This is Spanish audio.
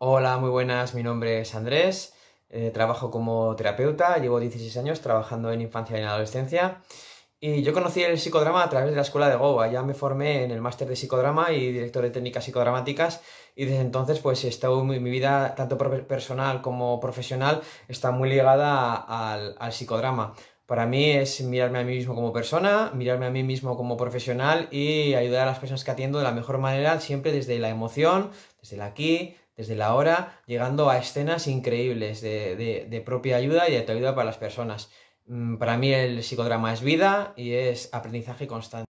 Hola, muy buenas, mi nombre es Andrés, eh, trabajo como terapeuta, llevo 16 años trabajando en infancia y en adolescencia y yo conocí el psicodrama a través de la escuela de Goa, ya me formé en el máster de psicodrama y director de técnicas psicodramáticas y desde entonces pues mi, vida tanto personal como profesional está muy ligada al, al psicodrama. Para mí es mirarme a mí mismo como persona, mirarme a mí mismo como profesional y ayudar a las personas que atiendo de la mejor manera, siempre desde la emoción, desde el aquí, desde la hora, llegando a escenas increíbles de, propia ayuda y de tu ayuda para las personas. Mm, para mí el psicodrama es vida y es aprendizaje constante.